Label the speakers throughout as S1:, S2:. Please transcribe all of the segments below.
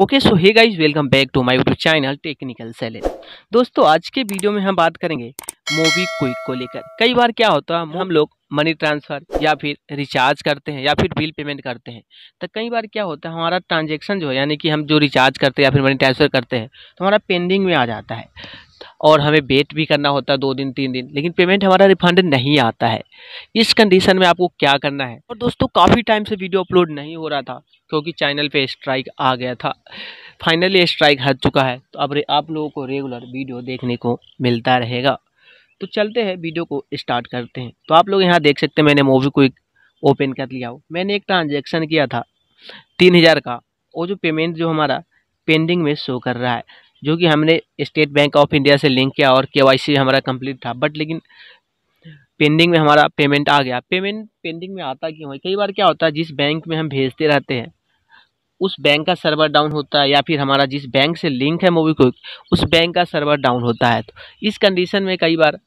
S1: okay so hey guys welcome back to my YouTube channel technical सेलेन दोस्तों आज के वीडियो में हम बात करेंगे मोबी क्विक को लेकर कई बार क्या होता है हम लोग मनी ट्रांसफ़र या फिर रिचार्ज करते हैं या फिर बिल पेमेंट करते हैं तो कई बार क्या होता है हमारा ट्रांजेक्शन जो है यानी कि हम जो रिचार्ज करते हैं या फिर मनी ट्रांसफ़र करते हैं तो हमारा पेंडिंग में आ जाता है और हमें वेट भी करना होता है दो दिन तीन दिन लेकिन पेमेंट हमारा रिफंड नहीं आता है इस कंडीशन में आपको क्या करना है और दोस्तों काफ़ी टाइम से वीडियो अपलोड नहीं हो रहा था क्योंकि चैनल पे स्ट्राइक आ गया था फाइनली स्ट्राइक हट चुका है तो अब आप लोगों को रेगुलर वीडियो देखने को मिलता रहेगा तो चलते हैं वीडियो को स्टार्ट करते हैं तो आप लोग यहाँ देख सकते हैं मैंने मूवी को ओपन कर लिया हो मैंने एक ट्रांजेक्शन किया था तीन हज़ार का वो जो पेमेंट जो हमारा पेंडिंग में शो कर रहा है जो कि हमने स्टेट बैंक ऑफ इंडिया से लिंक किया और के हमारा कंप्लीट था बट लेकिन पेंडिंग में हमारा पेमेंट आ गया पेमेंट पेंडिंग में आता क्यों है कई बार क्या होता है जिस बैंक में हम भेजते रहते हैं उस बैंक का सर्वर डाउन होता है या फिर हमारा जिस बैंक से लिंक है मोबी को उस बैंक का सर्वर डाउन होता है तो इस कंडीशन में कई बार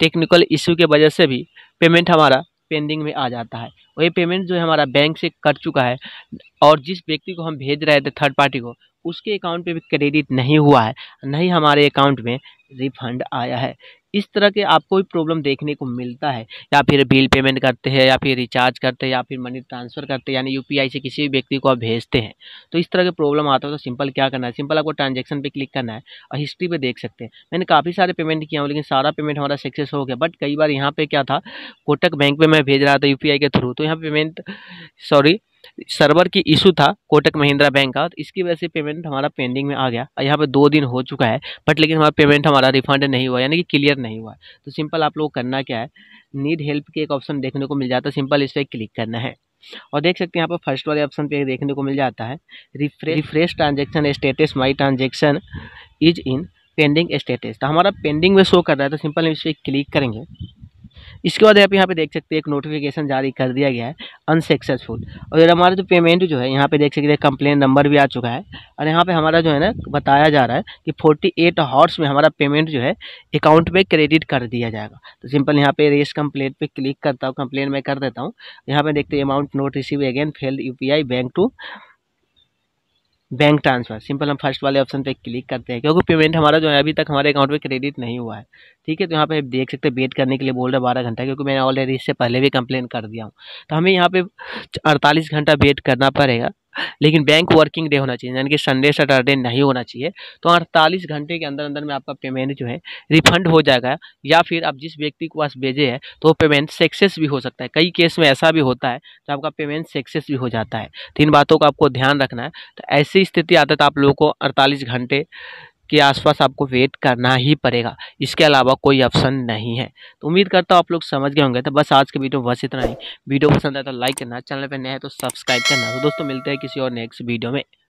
S1: टेक्निकल इशू के वजह से भी पेमेंट हमारा पेंडिंग में आ जाता है वही पेमेंट जो है हमारा बैंक से कट चुका है और जिस व्यक्ति को हम भेज रहे थे थर्ड पार्टी को उसके अकाउंट पे भी क्रेडिट नहीं हुआ है नहीं हमारे अकाउंट में रिफंड आया है इस तरह के आपको भी प्रॉब्लम देखने को मिलता है या फिर बिल पेमेंट करते हैं या फिर रिचार्ज करते हैं या फिर मनी ट्रांसफ़र करते हैं यानी यूपीआई से किसी भी व्यक्ति को आप भेजते हैं तो इस तरह के प्रॉब्लम आता है तो सिंपल क्या करना है सिंपल आपको ट्रांजेक्शन पे क्लिक करना है और हिस्ट्री पे देख सकते हैं मैंने काफ़ी सारे पेमेंट किया हूँ लेकिन सारा पेमेंट हमारा सक्सेस हो गया बट कई बार यहाँ पर क्या था कोटक बैंक में मैं भेज रहा था यू के थ्रू तो यहाँ पेमेंट सॉरी सर्वर की इशू था कोटक महिंद्रा बैंक का तो इसकी वजह से पेमेंट हमारा पेंडिंग में आ गया यहाँ पर दो दिन हो चुका है बट लेकिन हमारा पेमेंट हमारा रिफंड नहीं हुआ यानी कि क्लियर नहीं हुआ तो सिंपल आप लोग करना क्या है नीड हेल्प के एक ऑप्शन देखने को मिल जाता है सिंपल इस पर क्लिक करना है और देख सकते हैं यहाँ पर फर्स्ट वाले ऑप्शन पे देखने को मिल जाता है refresh refresh transaction status my transaction is in pending status तो हमारा पेंडिंग में शो कर रहा है तो सिंपल हम इस पर क्लिक करेंगे इसके बाद आप यहाँ पे देख सकते हैं एक नोटिफिकेशन जारी कर दिया गया है अनसक्सेसफुल और हमारा जो पेमेंट जो है यहाँ पे देख सकते हैं कंप्लेन नंबर भी आ चुका है और यहाँ पे हमारा जो है ना बताया जा रहा है कि 48 हॉर्स में हमारा पेमेंट जो है अकाउंट पे क्रेडिट कर दिया जाएगा तो सिंपल यहाँ पे रेस कंप्लेन पे क्लिक करता हूँ कंप्लेन मैं कर देता हूँ यहाँ पे देखते amount not received again failed you bank to bank transfer simple हम फर्स्ट वाले ऑप्शन पे क्लिक करते हैं क्योंकि पेमेंट हमारा जो है अभी तक हमारे अकाउंट में क्रेडिट नहीं हुआ है ठीक है तो यहाँ पे देख सकते हैं वेट करने के लिए बोल रहा है बारह घंटा क्योंकि मैंने ऑलरेडी इससे पहले भी कंप्लेन कर दिया हूँ तो हमें यहाँ पे अड़तालीस घंटा वेट करना पड़ेगा लेकिन बैंक वर्किंग डे होना चाहिए यानी कि संडे सैटरडे नहीं होना चाहिए तो अड़तालीस घंटे के अंदर अंदर में आपका पेमेंट जो है रिफंड हो जाएगा या फिर आप जिस व्यक्ति को पास भेजे हैं तो पेमेंट सक्सेस भी हो सकता है कई केस में ऐसा भी होता है तो आपका पेमेंट सक्सेस भी हो जाता है तो इन बातों का आपको ध्यान रखना है तो ऐसी स्थिति आता तो आप लोगों को अड़तालीस घंटे के आसपास आपको वेट करना ही पड़ेगा इसके अलावा कोई ऑप्शन नहीं है तो उम्मीद करता हूँ आप लोग समझ गए होंगे तो बस आज के वीडियो बस इतना ही वीडियो पसंद आया तो लाइक करना चैनल पर नया है तो सब्सक्राइब करना तो दोस्तों मिलते हैं किसी और नेक्स्ट वीडियो में